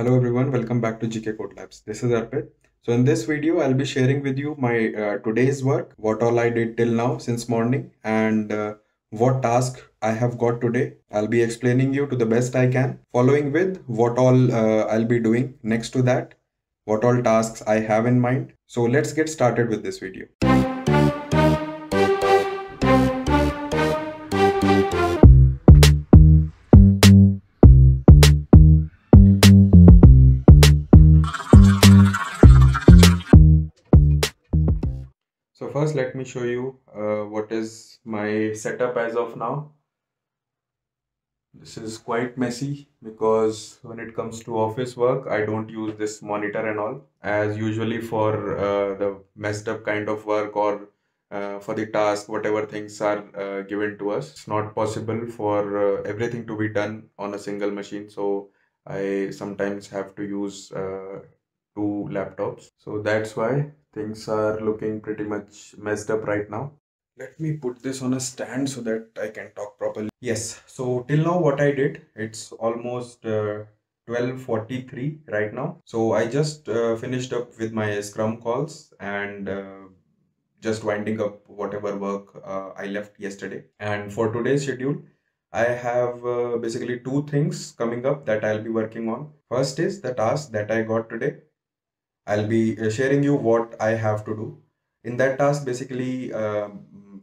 Hello everyone, welcome back to GK Code Labs. This is Arpit. So in this video, I'll be sharing with you my uh, today's work, what all I did till now since morning and uh, what task I have got today. I'll be explaining you to the best I can, following with what all uh, I'll be doing next to that, what all tasks I have in mind. So let's get started with this video. So first let me show you uh, what is my setup as of now. This is quite messy because when it comes to office work, I don't use this monitor and all as usually for uh, the messed up kind of work or uh, for the task, whatever things are uh, given to us. It's not possible for uh, everything to be done on a single machine. So I sometimes have to use uh, two laptops. So that's why things are looking pretty much messed up right now let me put this on a stand so that I can talk properly. Yes, so till now what I did, it's almost uh, 12.43 right now. So I just uh, finished up with my scrum calls and uh, just winding up whatever work uh, I left yesterday. And for today's schedule, I have uh, basically two things coming up that I'll be working on. First is the task that I got today I'll be uh, sharing you what I have to do. In that task, basically, uh,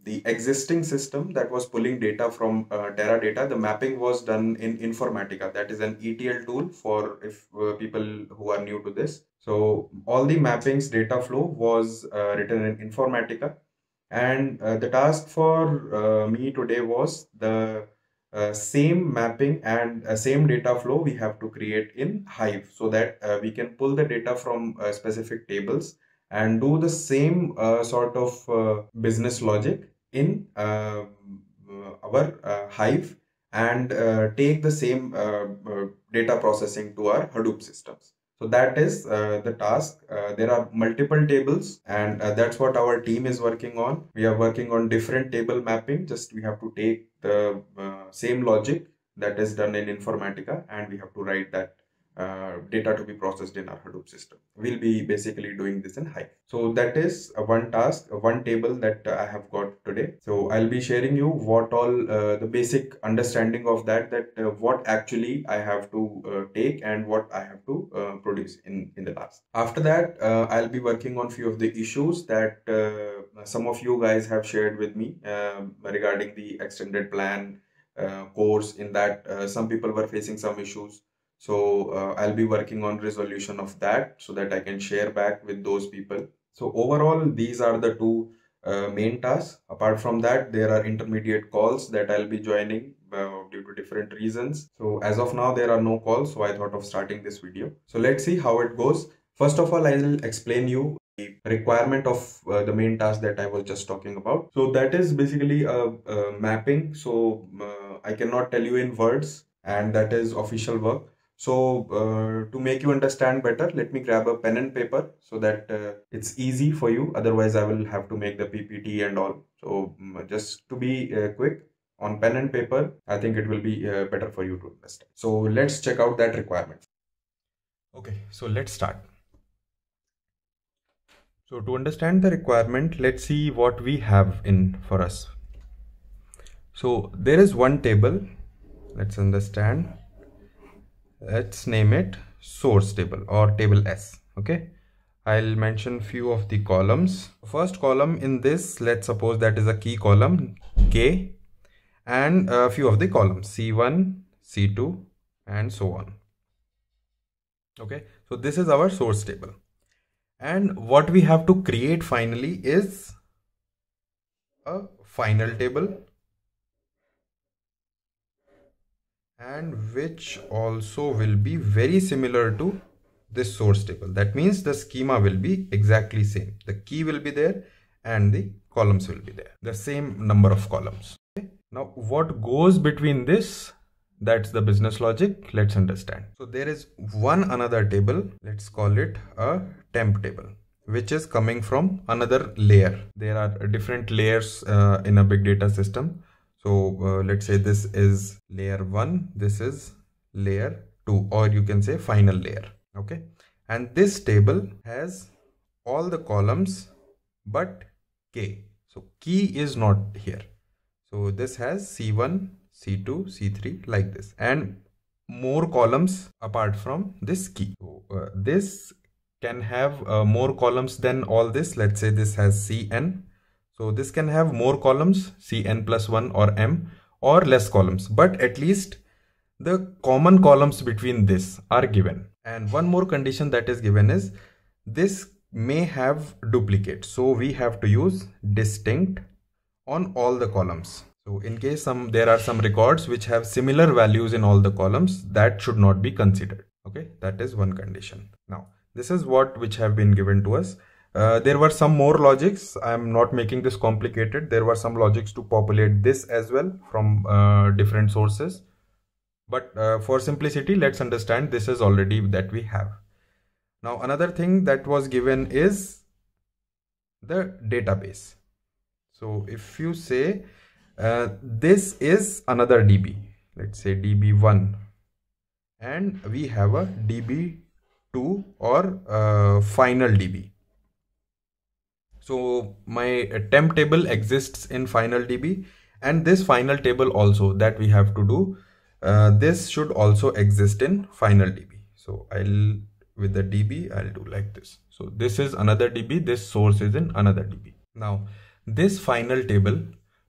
the existing system that was pulling data from uh, Teradata, the mapping was done in Informatica. That is an ETL tool for if uh, people who are new to this. So all the mappings data flow was uh, written in Informatica. And uh, the task for me today was the uh, same mapping and uh, same data flow we have to create in Hive so that uh, we can pull the data from uh, specific tables and do the same uh, sort of business logic in um, our Hive and take the same data processing to our Hadoop systems. So that is uh, the task. Uh, there are multiple tables and uh, that's what our team is working on. We are working on different table mapping. Just we have to take the uh, same logic that is done in Informatica and we have to write that uh, data to be processed in our Hadoop system. We'll be basically doing this in Hive. So that is one task, one table that I have got today. So I'll be sharing you what all uh, the basic understanding of that, that uh, what actually I have to uh, take and what I have to uh, produce in, in the task. After that, I'll be working on few of the issues that some of you guys have shared with me um, regarding the extended plan course in that some people were facing some issues so uh, I'll be working on resolution of that so that I can share back with those people. So overall, these are the two uh, main tasks. Apart from that, there are intermediate calls that I'll be joining uh, due to different reasons. So as of now, there are no calls. So I thought of starting this video. So let's see how it goes. First of all, I'll explain you the requirement of uh, the main task that I was just talking about. So that is basically a, a mapping. So uh, I cannot tell you in words and that is official work. So uh, to make you understand better, let me grab a pen and paper so that uh, it's easy for you. Otherwise, I will have to make the PPT and all. So mm, just to be uh, quick on pen and paper, I think it will be uh, better for you to understand. So let's check out that requirement. Okay, so let's start. So to understand the requirement, let's see what we have in for us. So there is one table. Let's understand let's name it source table or table S okay I'll mention few of the columns first column in this let's suppose that is a key column K and a few of the columns C1 C2 and so on okay so this is our source table and what we have to create finally is a final table and which also will be very similar to this source table. That means the schema will be exactly same. The key will be there and the columns will be there. The same number of columns. Okay? Now what goes between this? That's the business logic. Let's understand. So there is one another table. Let's call it a temp table which is coming from another layer. There are different layers uh, in a big data system so uh, let's say this is layer 1 this is layer 2 or you can say final layer okay and this table has all the columns but k so key is not here so this has c1 c2 c3 like this and more columns apart from this key so, uh, this can have uh, more columns than all this let's say this has cn so this can have more columns Cn plus 1 or M or less columns but at least the common columns between this are given and one more condition that is given is this may have duplicate so we have to use distinct on all the columns so in case some there are some records which have similar values in all the columns that should not be considered okay that is one condition now this is what which have been given to us uh, there were some more logics. I am not making this complicated. There were some logics to populate this as well from uh, different sources. But uh, for simplicity, let's understand this is already that we have. Now, another thing that was given is the database. So if you say uh, this is another DB, let's say DB1 and we have a DB2 or uh, final DB so my temp table exists in final DB and this final table also that we have to do. Uh, this should also exist in final DB. So I'll with the DB, I'll do like this. So this is another DB. This source is in another DB. Now this final table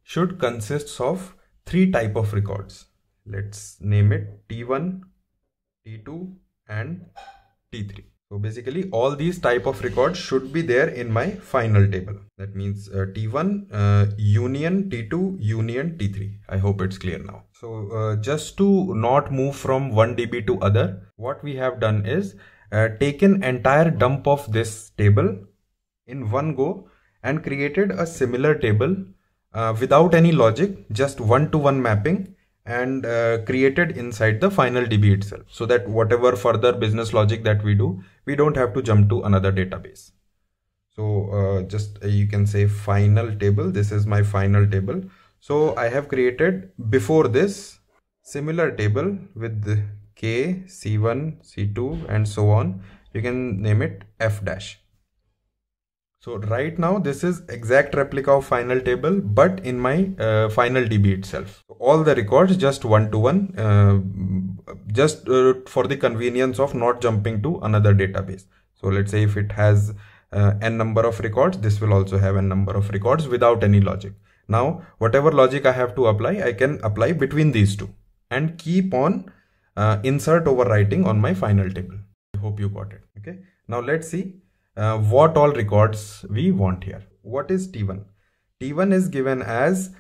should consists of three type of records. Let's name it T1, T2 and T3. So basically all these type of records should be there in my final table. That means uh, T1 uh, union T2 union T3. I hope it's clear now. So uh, just to not move from one DB to other, what we have done is uh, taken entire dump of this table in one go and created a similar table uh, without any logic, just one to one mapping and uh, created inside the final DB itself so that whatever further business logic that we do we don't have to jump to another database so uh, just uh, you can say final table this is my final table so i have created before this similar table with k c1 c2 and so on you can name it f dash so right now this is exact replica of final table but in my uh, final DB itself. All the records just one to one uh, just uh, for the convenience of not jumping to another database. So let's say if it has uh, n number of records this will also have n number of records without any logic. Now whatever logic I have to apply I can apply between these two and keep on uh, insert overwriting on my final table. I hope you got it. Okay. Now let's see uh, what all records we want here. What is T1? T1 is given as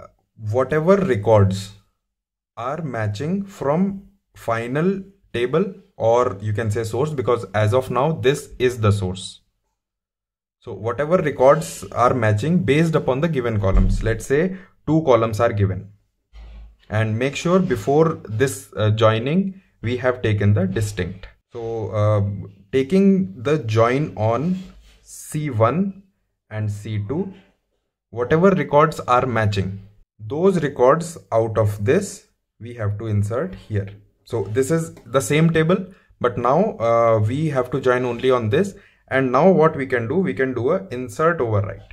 uh, whatever records are matching from final table or you can say source because as of now this is the source. So whatever records are matching based upon the given columns. Let's say two columns are given and make sure before this uh, joining we have taken the distinct. So uh, taking the join on C1 and C2, whatever records are matching, those records out of this we have to insert here. So this is the same table, but now uh, we have to join only on this. And now what we can do, we can do a insert overwrite,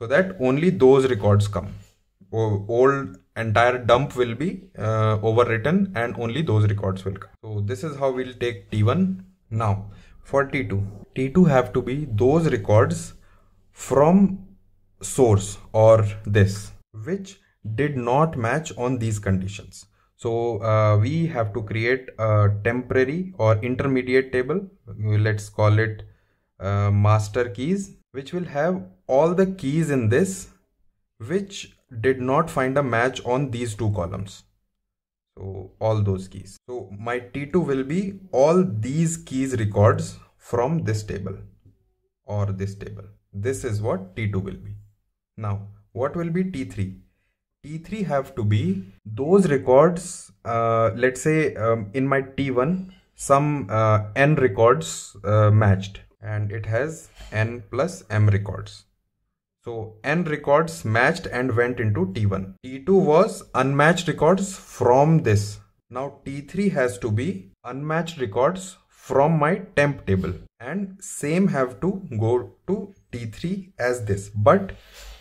so that only those records come old entire dump will be uh, overwritten and only those records will come. So this is how we'll take T1. Now for T2, T2 have to be those records from source or this which did not match on these conditions. So uh, we have to create a temporary or intermediate table. Let's call it uh, master keys, which will have all the keys in this, which did not find a match on these two columns. So all those keys. So my T2 will be all these keys records from this table or this table. This is what T2 will be. Now what will be T3? T3 have to be those records, uh, let's say um, in my T1, some uh, N records uh, matched and it has N plus M records. So n records matched and went into T1. T2 was unmatched records from this. Now T3 has to be unmatched records from my temp table and same have to go to T3 as this. But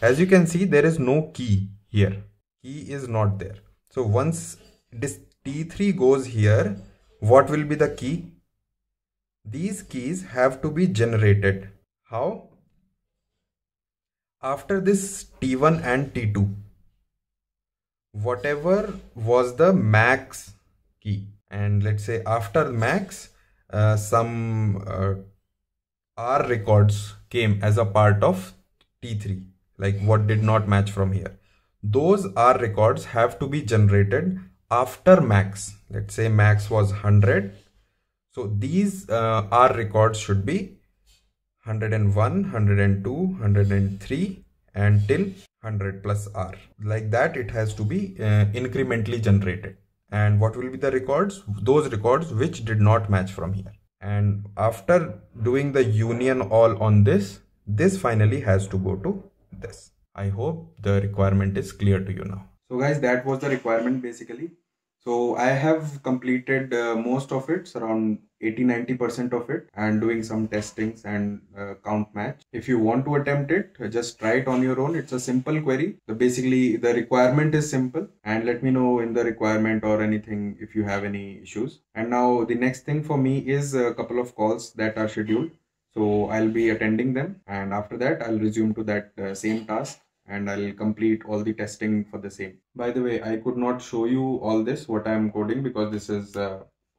as you can see there is no key here. Key is not there. So once this T3 goes here, what will be the key? These keys have to be generated. How? after this T1 and T2, whatever was the max key, and let's say after max, uh, some uh, R records came as a part of T3, like what did not match from here. Those R records have to be generated after max. Let's say max was 100. So these uh, R records should be 101, 102, 103 and till 100 plus R. Like that it has to be uh, incrementally generated. And what will be the records? Those records which did not match from here. And after doing the union all on this, this finally has to go to this. I hope the requirement is clear to you now. So guys, that was the requirement basically. So I have completed uh, most of it, around 80-90% of it and doing some testings and uh, count match. If you want to attempt it, uh, just try it on your own. It's a simple query. So basically the requirement is simple and let me know in the requirement or anything if you have any issues. And now the next thing for me is a couple of calls that are scheduled. So I'll be attending them and after that I'll resume to that uh, same task and I'll complete all the testing for the same. By the way, I could not show you all this what I'm coding because this is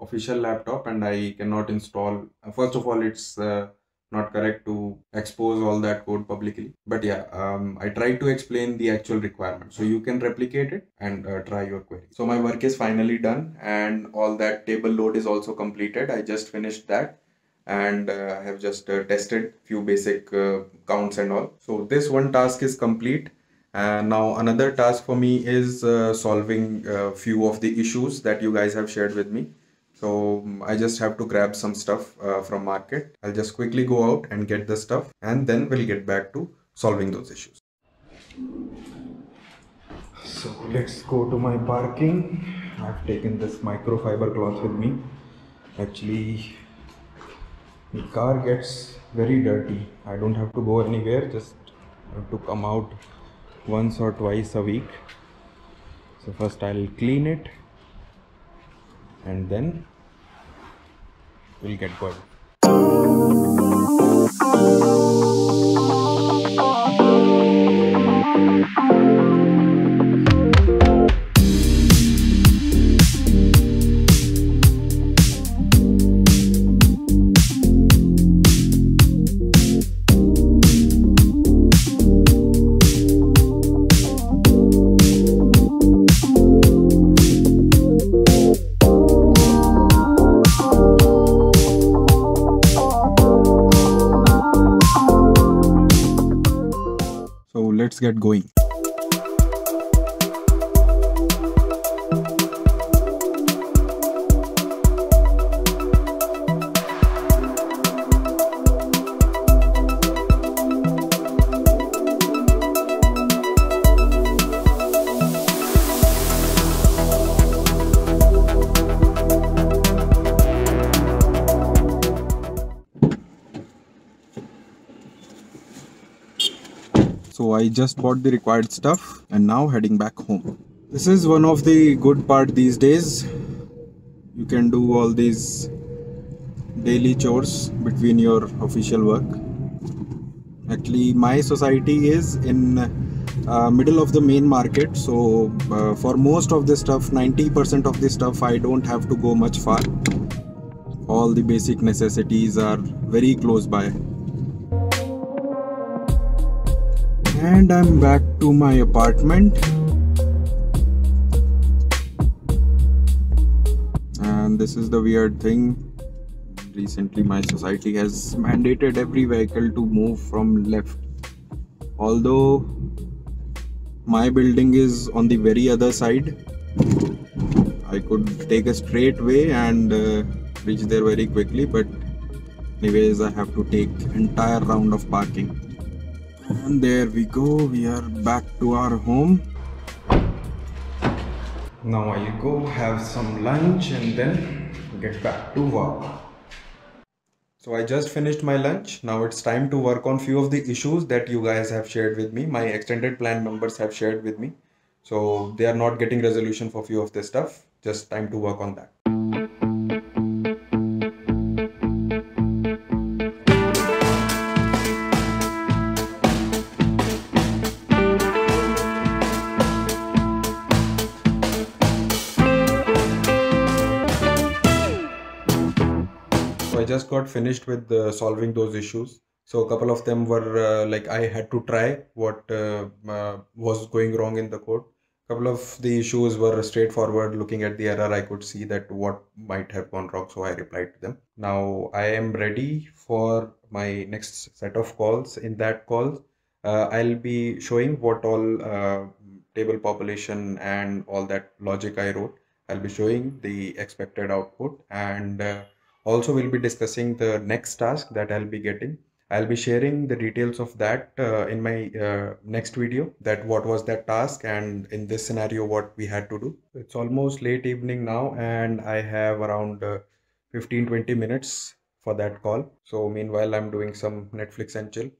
official laptop and I cannot install. First of all, it's uh, not correct to expose all that code publicly. But yeah, um, I tried to explain the actual requirement. So you can replicate it and uh, try your query. So my work is finally done and all that table load is also completed. I just finished that and uh, I have just uh, tested few basic uh, counts and all. So this one task is complete. And now another task for me is solving a few of the issues that you guys have shared with me. So um, I just have to grab some stuff uh, from market. I'll just quickly go out and get the stuff and then we'll get back to solving those issues. So let's go to my parking. I've taken this microfiber cloth with me. Actually, the car gets very dirty I don't have to go anywhere just have to come out once or twice a week so first I'll clean it and then we'll get going let's get going. I just bought the required stuff and now heading back home. This is one of the good part these days. You can do all these daily chores between your official work. Actually, my society is in uh, middle of the main market so uh, for most of the stuff 90% of the stuff i don't have to go much far all the basic necessities are very close by and I'm back to my apartment and this is the weird thing recently my society has mandated every vehicle to move from left although my building is on the very other side I could take a straight way and uh, reach there very quickly but anyways I have to take entire round of parking and there we go, we are back to our home. Now I go have some lunch and then get back to work. So I just finished my lunch. Now it's time to work on few of the issues that you guys have shared with me. My extended plan members have shared with me. So they are not getting resolution for few of this stuff. Just time to work on that. just got finished with uh, solving those issues. So a couple of them were uh, like I had to try what uh, was going wrong in the code. A couple of the issues were straightforward. Looking at the error, I could see that what might have gone wrong. So I replied to them. Now I am ready for my next set of calls. In that call, uh, I'll be showing what all uh, table population and all that logic I wrote. I'll be showing the expected output and uh, also, we'll be discussing the next task that I'll be getting. I'll be sharing the details of that uh, in my uh, next video that what was that task and in this scenario what we had to do. It's almost late evening now and I have around 15-20 uh, minutes for that call. So meanwhile I'm doing some Netflix and chill.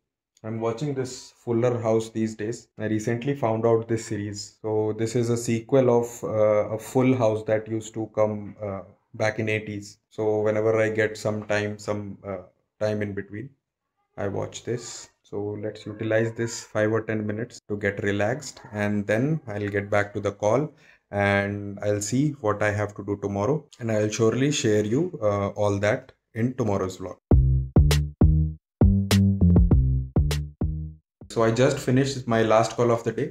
I'm watching this Fuller House these days. I recently found out this series. So this is a sequel of uh, a Full House that used to come uh, back in 80s so whenever i get some time some uh, time in between i watch this so let's utilize this 5 or 10 minutes to get relaxed and then i'll get back to the call and i'll see what i have to do tomorrow and i'll surely share you uh, all that in tomorrow's vlog so i just finished my last call of the day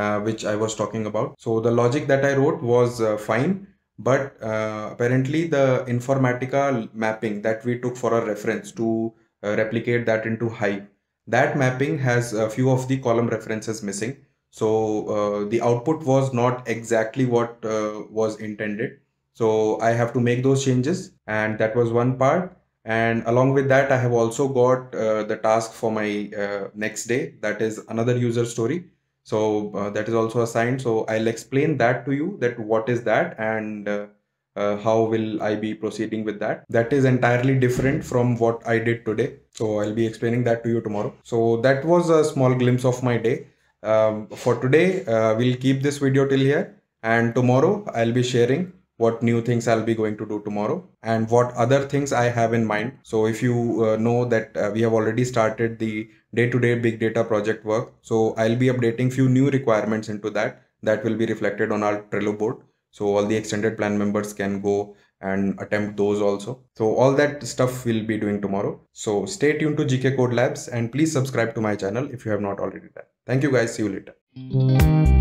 uh, which i was talking about so the logic that i wrote was uh, fine but uh, apparently the informatica mapping that we took for a reference to uh, replicate that into hive that mapping has a few of the column references missing so uh, the output was not exactly what uh, was intended so i have to make those changes and that was one part and along with that i have also got uh, the task for my uh, next day that is another user story so uh, that is also assigned so i'll explain that to you that what is that and uh, uh, how will i be proceeding with that that is entirely different from what i did today so i'll be explaining that to you tomorrow so that was a small glimpse of my day um, for today uh, we'll keep this video till here and tomorrow i'll be sharing what new things I'll be going to do tomorrow and what other things I have in mind. So if you uh, know that uh, we have already started the day-to-day big data project work. So I'll be updating few new requirements into that that will be reflected on our Trello board. So all the extended plan members can go and attempt those also. So all that stuff we'll be doing tomorrow. So stay tuned to GK Code Labs and please subscribe to my channel if you have not already done. Thank you guys. See you later.